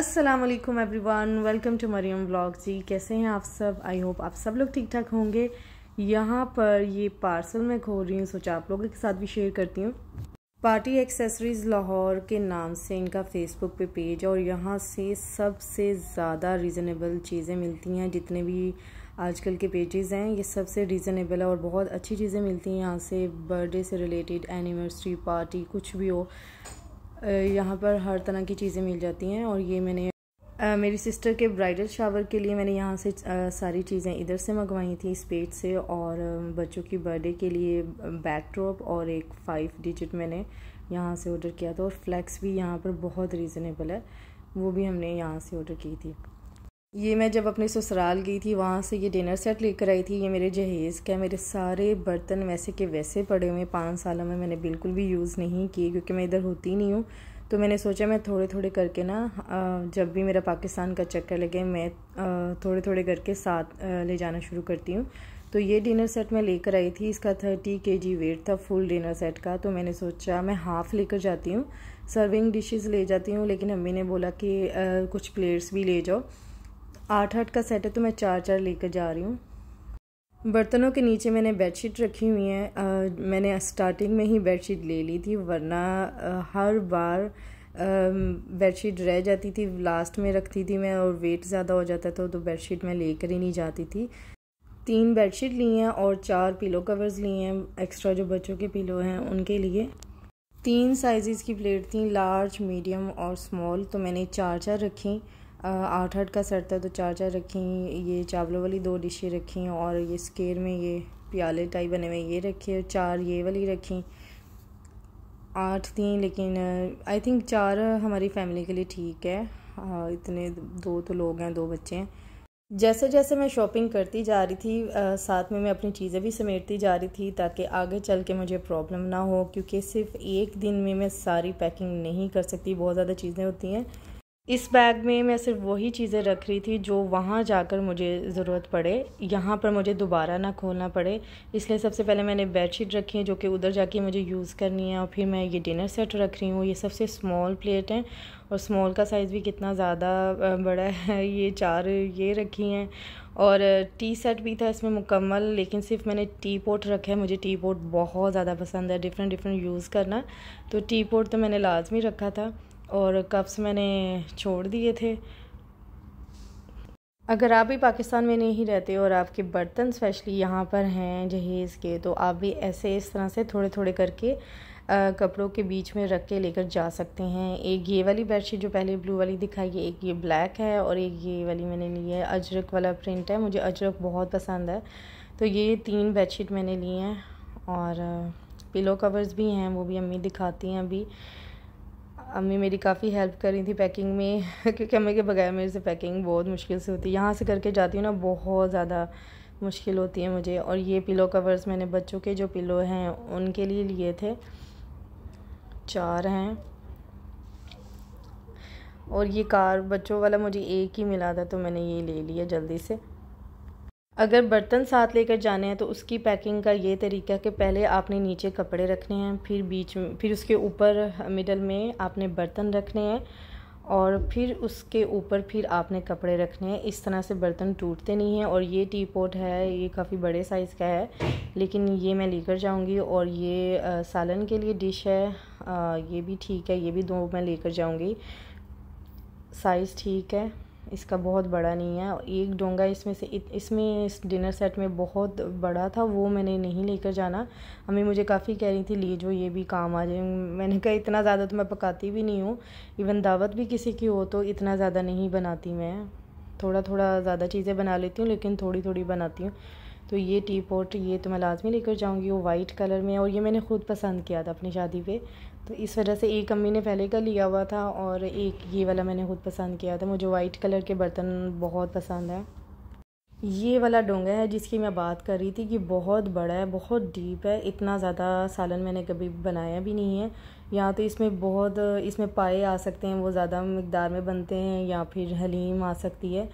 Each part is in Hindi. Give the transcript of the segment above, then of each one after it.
Aslam every one welcome to Mariam vlog जी कैसे हैं आप सब आई होप आप सब लोग ठीक ठाक होंगे यहाँ पर ये पार्सल मैं खोल रही हूँ सोचा आप लोगों के साथ भी शेयर करती हूँ पार्टी एक्सेसरीज़ लाहौर के नाम से इनका फेसबुक पे पेज और यहाँ से सबसे ज़्यादा रीज़नेबल चीज़ें मिलती हैं जितने भी आजकल के पेजेस हैं ये सबसे रीज़नेबल है और बहुत अच्छी चीज़ें मिलती हैं यहाँ से बर्थडे से रिलेटेड एनिवर्सरी पार्टी कुछ भी हो यहाँ पर हर तरह की चीज़ें मिल जाती हैं और ये मैंने मेरी सिस्टर के ब्राइडल शावर के लिए मैंने यहाँ से सारी चीज़ें इधर से मंगवाई थी स्पेट से और बच्चों की बर्थडे के लिए बैकड्रॉप और एक फाइव डिजिट मैंने यहाँ से ऑर्डर किया था और फ्लैक्स भी यहाँ पर बहुत रीज़नेबल है वो भी हमने यहाँ से ऑर्डर की थी ये मैं जब अपने ससुराल गई थी वहाँ से ये डिनर सेट लेकर आई थी ये मेरे जहेज़ का मेरे सारे बर्तन वैसे के वैसे पड़े हुए पाँच सालों में मैंने बिल्कुल भी यूज़ नहीं किए क्योंकि मैं इधर होती नहीं हूँ तो मैंने सोचा मैं थोड़े थोड़े करके ना जब भी मेरा पाकिस्तान का चक्कर लगे मैं थोड़े थोड़े करके साथ ले जाना शुरू करती हूँ तो ये डिनर सेट मैं लेकर आई थी इसका थर्टी के जी वेट था फुल डिनर सेट का तो मैंने सोचा मैं हाफ़ लेकर जाती हूँ सर्विंग डिशेज़ ले जाती हूँ लेकिन अम्मी ने बोला कि कुछ प्लेट्स भी ले जाओ आठ आठ का सेट है तो मैं चार चार लेकर जा रही हूँ बर्तनों के नीचे मैंने बेडशीट रखी हुई है आ, मैंने स्टार्टिंग में ही बेडशीट ले ली थी वरना आ, हर बार बेडशीट रह जाती थी लास्ट में रखती थी मैं और वेट ज़्यादा हो जाता था तो बेडशीट मैं लेकर ही नहीं जाती थी तीन बेडशीट ली हैं और चार पिलो कवर्स लिए हैं एक्स्ट्रा जो बच्चों के पिलो हैं उनके लिए तीन साइज़ की प्लेट थी लार्ज मीडियम और स्मॉल तो मैंने चार चार रखी आठ आठ का सेट था तो चार चार रखी ये चावलों वाली दो डिशें रखी और ये स्केर में ये प्याले टाइप बने हुए ये रखे और चार ये वाली रखी आठ थी लेकिन आई थिंक चार हमारी फैमिली के लिए ठीक है इतने दो तो लोग हैं दो बच्चे हैं जैसे जैसे मैं शॉपिंग करती जा रही थी आ, साथ में मैं अपनी चीज़ें भी समेटती जा रही थी ताकि आगे चल के मुझे प्रॉब्लम ना हो क्योंकि सिर्फ एक दिन में मैं सारी पैकिंग नहीं कर सकती बहुत ज़्यादा चीज़ें होती हैं इस बैग में मैं सिर्फ वही चीज़ें रख रही थी जो वहाँ जाकर मुझे ज़रूरत पड़े यहाँ पर मुझे दोबारा ना खोलना पड़े इसलिए सबसे पहले मैंने बेडशीट रखी है जो कि उधर जाके मुझे यूज़ करनी है और फिर मैं ये डिनर सेट रख रही हूँ ये सबसे स्मॉल प्लेट हैं और स्मॉल का साइज़ भी कितना ज़्यादा बड़ा है ये चार ये रखी हैं और टी सेट भी था इसमें मुकम्मल लेकिन सिर्फ मैंने टी पोट रखा है मुझे टी पोट बहुत ज़्यादा पसंद है डिफरेंट डिफरेंट यूज़ करना तो टी पोट तो मैंने लाजमी रखा था और कप्स मैंने छोड़ दिए थे अगर आप भी पाकिस्तान में नहीं रहते और आपके बर्तन स्पेशली यहाँ पर हैं जहेज़ के तो आप भी ऐसे इस तरह से थोड़े थोड़े करके कपड़ों के बीच में रख के लेकर जा सकते हैं एक ये वाली बेडशीट जो पहले ब्लू वाली दिखाई है एक ये ब्लैक है और एक ये वाली मैंने ली है अजरक वाला प्रिंट है मुझे अजरक बहुत पसंद है तो ये तीन बेडशीट मैंने ली हैं और पिलो कवर्स भी हैं वो भी अम्मी दिखाती हैं अभी अम्मी मेरी काफ़ी हेल्प कर रही थी पैकिंग में क्योंकि अम्मी के बगैर मेरे से पैकिंग बहुत मुश्किल से होती है यहाँ से करके जाती हूँ ना बहुत ज़्यादा मुश्किल होती है मुझे और ये पिलो कवर्स मैंने बच्चों के जो पिलो हैं उनके लिए लिए थे चार हैं और ये कार बच्चों वाला मुझे एक ही मिला था तो मैंने ये ले लिया जल्दी से अगर बर्तन साथ लेकर जाने हैं तो उसकी पैकिंग का ये तरीका कि पहले आपने नीचे कपड़े रखने हैं फिर बीच में फिर उसके ऊपर मिडल में आपने बर्तन रखने हैं और फिर उसके ऊपर फिर आपने कपड़े रखने हैं इस तरह से बर्तन टूटते नहीं हैं और ये टी पोट है ये काफ़ी बड़े साइज़ का है लेकिन ये मैं लेकर जाऊँगी और ये आ, सालन के लिए डिश है आ, ये भी ठीक है ये भी दो मैं लेकर जाऊँगी साइज़ ठीक है इसका बहुत बड़ा नहीं है एक डोंगा इसमें से इसमें इस डिनर सेट में बहुत बड़ा था वो मैंने नहीं लेकर जाना अम्मी मुझे काफ़ी कह रही थी ले जो ये भी काम आ जाए मैंने कहा इतना ज़्यादा तो मैं पकाती भी नहीं हूँ इवन दावत भी किसी की हो तो इतना ज़्यादा नहीं बनाती मैं थोड़ा थोड़ा ज़्यादा चीज़ें बना लेती हूँ लेकिन थोड़ी थोड़ी बनाती हूँ तो ये टी पॉट ये तो मैं लाजमी लेकर जाऊँगी वो वाइट कलर में और ये मैंने ख़ुद पसंद किया था अपनी शादी पे तो इस वजह से एक अम्मी ने पहले का लिया हुआ था और एक ये वाला मैंने खुद पसंद किया था मुझे वाइट कलर के बर्तन बहुत पसंद है ये वाला डोंगा है जिसकी मैं बात कर रही थी कि बहुत बड़ा है बहुत डीप है इतना ज़्यादा सालन मैंने कभी बनाया भी नहीं है या तो इसमें बहुत इसमें पाए आ सकते हैं वो ज़्यादा मकदार में बनते हैं या फिर हलीम आ सकती है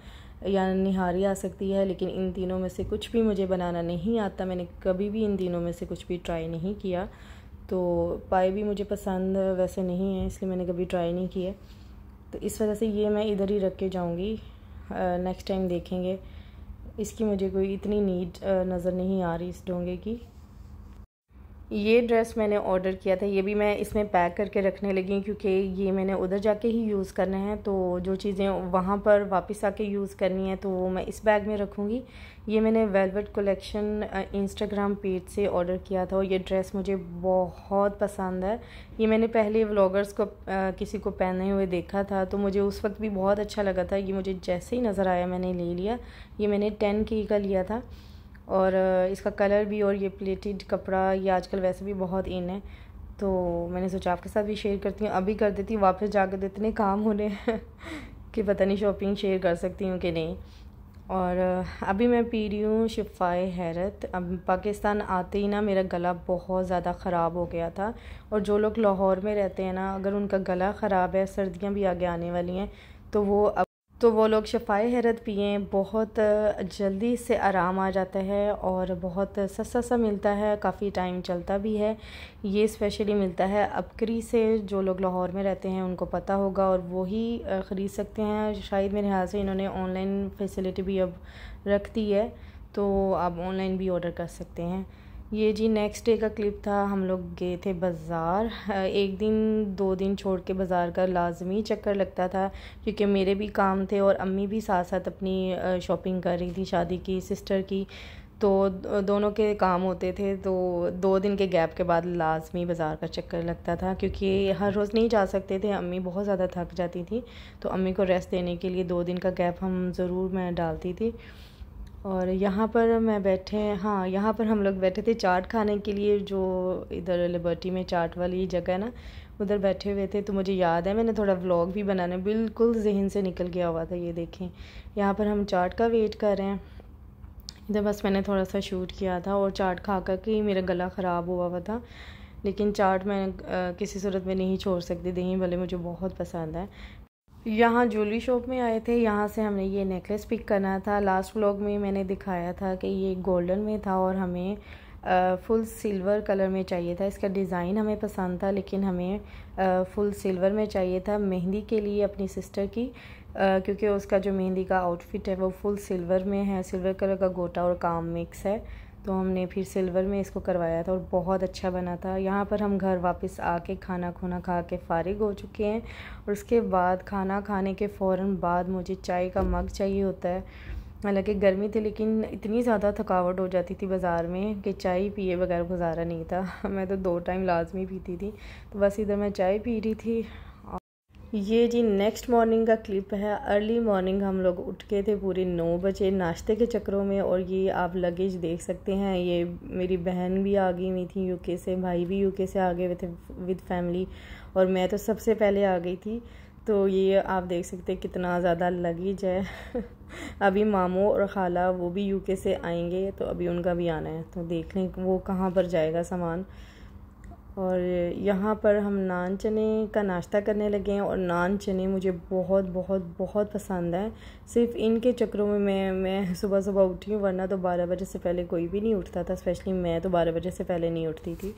या निहारी आ सकती है लेकिन इन तीनों में से कुछ भी मुझे बनाना नहीं आता मैंने कभी भी इन तीनों में से कुछ भी ट्राई नहीं किया तो पाए भी मुझे पसंद वैसे नहीं है इसलिए मैंने कभी ट्राई नहीं किया तो इस वजह से ये मैं इधर ही रख के जाऊँगी नेक्स्ट टाइम देखेंगे इसकी मुझे कोई इतनी नीड नज़र नहीं आ रही इस डोंगे की ये ड्रेस मैंने ऑर्डर किया था ये भी मैं इसमें पैक करके रखने लगी क्योंकि ये मैंने उधर जाके ही यूज़ करना है तो जो चीज़ें वहाँ पर वापस आके यूज़ करनी है तो वो मैं इस बैग में रखूँगी ये मैंने वेलवेट कलेक्शन इंस्टाग्राम पेज से ऑर्डर किया था और ये ड्रेस मुझे बहुत पसंद है ये मैंने पहले व्लॉगर्स को आ, किसी को पहने हुए देखा था तो मुझे उस वक्त भी बहुत अच्छा लगा था ये मुझे जैसे ही नज़र आया मैंने ले लिया ये मैंने टेन के का लिया था और इसका कलर भी और ये प्लेटेड कपड़ा ये आजकल वैसे भी बहुत इन है तो मैंने सोचा आपके साथ भी शेयर करती हूँ अभी कर देती हूँ वापस जाकर तो इतने काम होने कि पता नहीं शॉपिंग शेयर कर सकती हूँ कि नहीं और अभी मैं पी रही हूँ शिफाए हैरत अब पाकिस्तान आते ही ना मेरा गला बहुत ज़्यादा ख़राब हो गया था और जो लोग लाहौर में रहते हैं ना अगर उनका गला ख़राब है सर्दियाँ भी आगे आने वाली हैं तो वो अब तो वो लोग शफाए हैरत पिए बहुत जल्दी से आराम आ जाता है और बहुत सस्ता सा मिलता है काफ़ी टाइम चलता भी है ये स्पेशली मिलता है अपकरी से जो लोग लाहौर में रहते हैं उनको पता होगा और वही ख़रीद सकते हैं शायद मेरे ख्याल से इन्होंने ऑनलाइन फैसिलिटी भी अब रख दी है तो आप ऑनलाइन भी ऑर्डर कर सकते हैं ये जी नेक्स्ट डे का क्लिप था हम लोग गए थे बाज़ार एक दिन दो दिन छोड़ के बाज़ार का लाजमी चक्कर लगता था क्योंकि मेरे भी काम थे और अम्मी भी साथ साथ अपनी शॉपिंग कर रही थी शादी की सिस्टर की तो दोनों के काम होते थे तो दो दिन के गैप के बाद लाजमी बाज़ार का चक्कर लगता था क्योंकि हर रोज़ नहीं जा सकते थे अम्मी बहुत ज़्यादा थक जाती थी तो अम्मी को रेस्ट देने के लिए दो दिन का गैप हम ज़रूर मैं डालती थी और यहाँ पर मैं बैठे हाँ यहाँ पर हम लोग बैठे थे चाट खाने के लिए जो इधर लिबर्टी में चाट वाली जगह है ना उधर बैठे हुए थे तो मुझे याद है मैंने थोड़ा व्लॉग भी बनाना बिल्कुल जहन से निकल गया हुआ था ये देखें यहाँ पर हम चाट का वेट कर रहे हैं इधर बस मैंने थोड़ा सा शूट किया था और चाट खा कर के मेरा गला ख़राब हुआ हुआ था लेकिन चाट मैं किसी सूरत में नहीं छोड़ सकती दही भले मुझे बहुत पसंद है यहाँ ज्वेलरी शॉप में आए थे यहाँ से हमने ये नेकलेस पिक करना था लास्ट व्लॉग में मैंने दिखाया था कि ये गोल्डन में था और हमें फुल सिल्वर कलर में चाहिए था इसका डिज़ाइन हमें पसंद था लेकिन हमें आ, फुल सिल्वर में चाहिए था मेहंदी के लिए अपनी सिस्टर की आ, क्योंकि उसका जो मेहंदी का आउटफिट है वो फुल सिल्वर में है सिल्वर कलर का गोटा और काम मिक्स है तो हमने फिर सिल्वर में इसको करवाया था और बहुत अच्छा बना था यहाँ पर हम घर वापस आके खाना खुना खा के फारिग हो चुके हैं और उसके बाद खाना खाने के फ़ौर बाद मुझे चाय का मग चाहिए होता है हालांकि गर्मी थी लेकिन इतनी ज़्यादा थकावट हो जाती थी बाज़ार में कि चाय पिए बगैर गुजारा नहीं था मैं तो दो टाइम लाजमी पीती थी तो बस इधर मैं चाय पी रही थी ये जी नेक्स्ट मॉर्निंग का क्लिप है अर्ली मॉर्निंग हम लोग उठ के थे पूरे नौ बजे नाश्ते के चक्रों में और ये आप लगेज देख सकते हैं ये मेरी बहन भी आ गई हुई थी यूके से भाई भी यूके से आ गए थे विद फैमिली और मैं तो सबसे पहले आ गई थी तो ये आप देख सकते हैं कितना ज़्यादा लगेज है अभी मामों और खाला वो भी यू से आएंगे तो अभी उनका भी आना है तो देख लें वो कहाँ पर जाएगा सामान और यहाँ पर हम नान चने का नाश्ता करने लगे हैं और नान चने मुझे बहुत बहुत बहुत पसंद है सिर्फ इनके चक्करों में मैं मैं सुबह सुबह उठी हूँ वरना तो बारह बजे से पहले कोई भी नहीं उठता था स्पेशली मैं तो बारह बजे से पहले नहीं उठती थी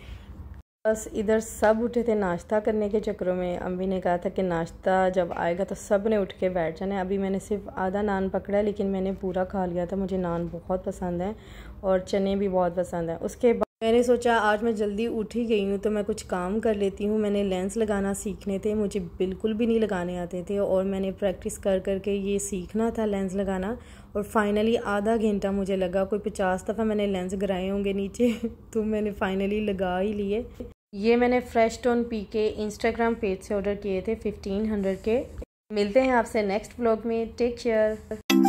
बस इधर सब उठे थे नाश्ता करने के चक्करों में अम्मी ने कहा था कि नाश्ता जब आएगा तो सब ने उठ के बैठ जाना है अभी मैंने सिर्फ आधा नान पकड़ा है लेकिन मैंने पूरा खा लिया था मुझे नान बहुत पसंद है और चने भी बहुत पसंद है उसके बाद मैंने सोचा आज मैं जल्दी उठ ही गई हूँ तो मैं कुछ काम कर लेती हूँ मैंने लेंस लगाना सीखने थे मुझे बिल्कुल भी नहीं लगाने आते थे और मैंने प्रैक्टिस कर कर के ये सीखना था लेंस लगाना और फाइनली आधा घंटा मुझे लगा कोई पचास दफ़ा मैंने लेंस गिराए होंगे नीचे तो मैंने फाइनली लगा ही लिए ये मैंने फ्रेश टोन पी के इंस्टाग्राम पेज से ऑर्डर किए थे फिफ्टीन हंड्रेड के मिलते हैं आपसे नेक्स्ट ब्लॉग में टेक केयर